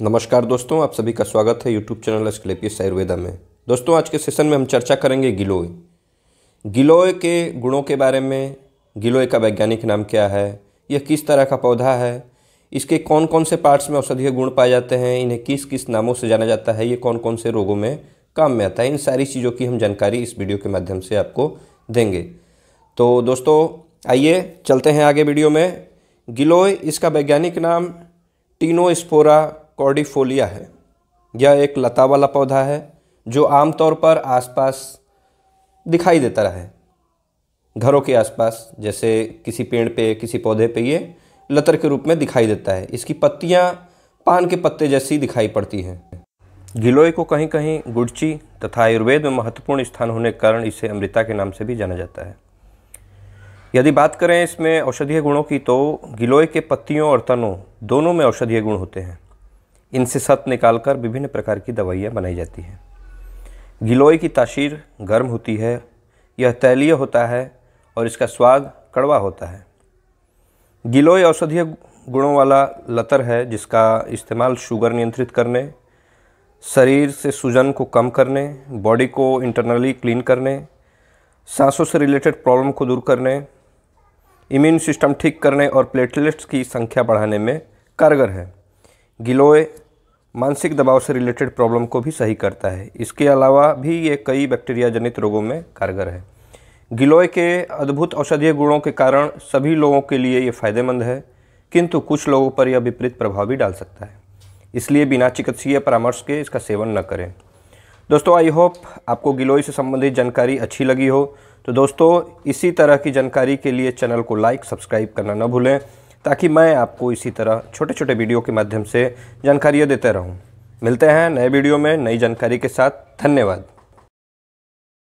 नमस्कार दोस्तों आप सभी का स्वागत है यूट्यूब चैनल अस्क्लेपियस आयुर्वेदा में दोस्तों आज के सेशन में हम चर्चा करेंगे गिलोय गिलोय के गुणों के बारे में गिलोय का वैज्ञानिक नाम क्या है यह किस तरह का पौधा है इसके कौन कौन से पार्ट्स में औषधीय गुण पाए जाते हैं इन्हें किस किस नामों से जाना जाता है ये कौन कौन से रोगों में काम में आता है इन सारी चीज़ों की हम जानकारी इस वीडियो के माध्यम से आपको देंगे तो दोस्तों आइए चलते हैं आगे वीडियो में गिलोय इसका वैज्ञानिक नाम टीनोस्पोरा कॉर्डिफोलिया है यह एक लता वाला पौधा है जो आमतौर पर आसपास दिखाई देता है घरों के आसपास जैसे किसी पेड़ पे किसी पौधे पे ये लतर के रूप में दिखाई देता है इसकी पत्तियाँ पान के पत्ते जैसी दिखाई पड़ती हैं गिलोय को कहीं कहीं गुड़ची तथा आयुर्वेद में महत्वपूर्ण स्थान होने के कारण इसे अमृता के नाम से भी जाना जाता है यदि बात करें इसमें औषधीय गुणों की तो गिलोय के पत्तियों और तनों दोनों में औषधीय गुण होते हैं इनसे सत निकालकर विभिन्न प्रकार की दवाइयाँ बनाई जाती हैं गिलोय की तासीर गर्म होती है यह तैलीय होता है और इसका स्वाद कड़वा होता है गिलोय औषधीय गुणों वाला लतर है जिसका इस्तेमाल शुगर नियंत्रित करने शरीर से सूजन को कम करने बॉडी को इंटरनली क्लीन करने सांसों से रिलेटेड प्रॉब्लम को दूर करने इम्यून सिस्टम ठीक करने और प्लेटलेट्स की संख्या बढ़ाने में कारगर है गिलोय मानसिक दबाव से रिलेटेड प्रॉब्लम को भी सही करता है इसके अलावा भी ये कई बैक्टीरिया जनित रोगों में कारगर है गिलोय के अद्भुत औषधीय गुणों के कारण सभी लोगों के लिए ये फायदेमंद है किंतु कुछ लोगों पर यह विपरीत प्रभाव भी डाल सकता है इसलिए बिना चिकित्सीय परामर्श के इसका सेवन न करें दोस्तों आई होप आपको गिलोय से संबंधित जानकारी अच्छी लगी हो तो दोस्तों इसी तरह की जानकारी के लिए चैनल को लाइक सब्सक्राइब करना न भूलें ताकि मैं आपको इसी तरह छोटे छोटे वीडियो के माध्यम से जानकारियाँ देते रहूँ मिलते हैं नए वीडियो में नई जानकारी के साथ धन्यवाद